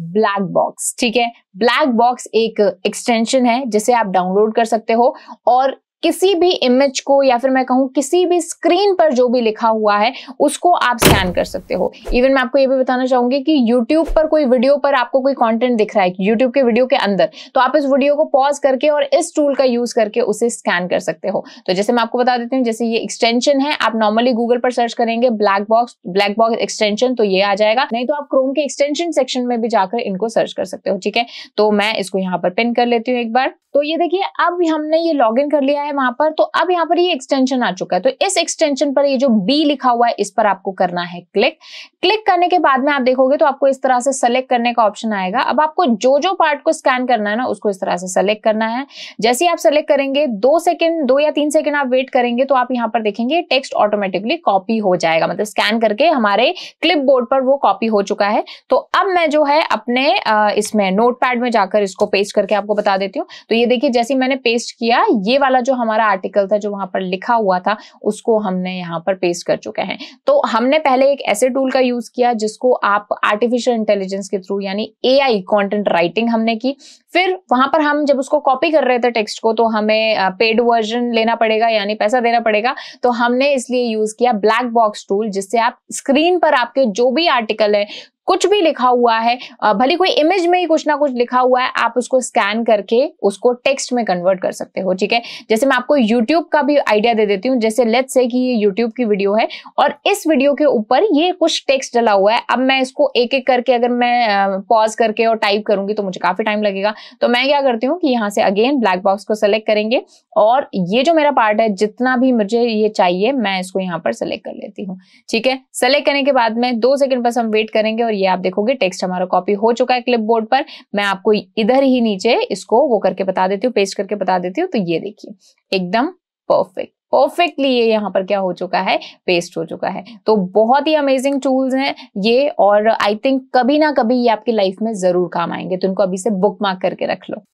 black box ठीक है black box एक एक्सटेंशन है जिसे आप डाउनलोड कर सकते हो और किसी भी इमेज को या फिर मैं कहूँ किसी भी स्क्रीन पर जो भी लिखा हुआ है उसको आप स्कैन कर सकते हो इवन मैं आपको ये भी बताना चाहूंगी कि यूट्यूब पर कोई वीडियो पर आपको कोई कॉन्टेंट दिख रहा है यूट्यूब के वीडियो के अंदर तो आप इस वीडियो को पॉज करके और इस टूल का यूज करके उसे स्कैन कर सकते हो तो जैसे मैं आपको बता देती हूँ जैसे ये एक्सटेंशन है आप नॉर्मली गूगल पर सर्च करेंगे black box black box extension तो ये आ जाएगा नहीं तो आप क्रोम के एक्सटेंशन सेक्शन में भी जाकर इनको सर्च कर सकते हो ठीक है तो मैं इसको यहाँ पर पिन कर लेती हूँ एक बार तो ये देखिए अब हमने ये लॉग कर लिया है है वहां पर तो अब यहाँ पर ये एक्सटेंशन आ चुका है तो इस एक्सटेंशन पर ये जो बी लिखा हुआ है इस पर आपको करना है क्लिक क्लिक करने के बाद में आप देखोगे तो आपको इस तरह से सेलेक्ट करने का ऑप्शन आएगा अब आपको जो जो पार्ट को स्कैन करना है ना उसको इस तरह से सेलेक्ट करना है जैसे आप सेलेक्ट करेंगे दो सेकेंड दो या तीन सेकेंड आप वेट करेंगे तो आप यहाँ पर देखेंगे टेक्स्ट ऑटोमेटिकली कॉपी हो जाएगा मतलब स्कैन करके हमारे क्लिप पर वो कॉपी हो चुका है तो अब मैं जो है अपने इसमें नोट में जाकर इसको पेस्ट करके आपको बता देती हूँ तो ये देखिए जैसे मैंने पेस्ट किया ये वाला जो हमारा आर्टिकल था जो वहां पर लिखा हुआ था उसको हमने यहाँ पर पेस्ट कर चुके हैं तो हमने पहले एक ऐसे टूल का यूज किया जिसको आप आर्टिफिशियल इंटेलिजेंस के थ्रू यानी ए आई राइटिंग हमने की फिर वहां पर हम जब उसको कॉपी कर रहे थे टेक्स्ट को तो हमें पेड वर्जन लेना पड़ेगा यानी पैसा देना पड़ेगा तो हमने इसलिए यूज किया ब्लैक बॉक्स टूल जिससे आप स्क्रीन पर आपके जो भी आर्टिकल है कुछ भी लिखा हुआ है भले कोई इमेज में ही कुछ ना कुछ लिखा हुआ है आप उसको स्कैन करके उसको टेक्स्ट में कन्वर्ट कर सकते हो ठीक है जैसे मैं आपको यूट्यूब का भी आइडिया दे देती हूँ जैसे लेट्स से कि ये यूट्यूब की वीडियो है और इस वीडियो के ऊपर ये कुछ टेक्स्ट डला हुआ है अब मैं इसको एक एक करके अगर मैं पॉज करके और टाइप करूंगी तो मुझे काफी टाइम लगेगा तो मैं क्या करती हूँ कि यहाँ से अगेन ब्लैक बॉक्स को सेलेक्ट करेंगे और ये जो मेरा पार्ट है जितना भी मुझे ये चाहिए मैं इसको यहाँ पर सेलेक्ट कर लेती हूँ ठीक है सेलेक्ट करने के बाद में दो सेकंड बस हम वेट करेंगे और ये आप देखोगे टेक्स्ट हमारा कॉपी हो चुका है क्लिप बोर्ड पर मैं आपको इधर ही नीचे इसको वो करके बता देती हूँ पेस्ट करके बता देती हूँ तो ये देखिए एकदम परफेक्ट परफेक्टली ये यहाँ पर क्या हो चुका है पेस्ट हो चुका है तो बहुत ही अमेजिंग टूल्स हैं ये और आई थिंक कभी ना कभी ये आपकी लाइफ में जरूर काम आएंगे तो इनको अभी से बुक मार्क करके रख लो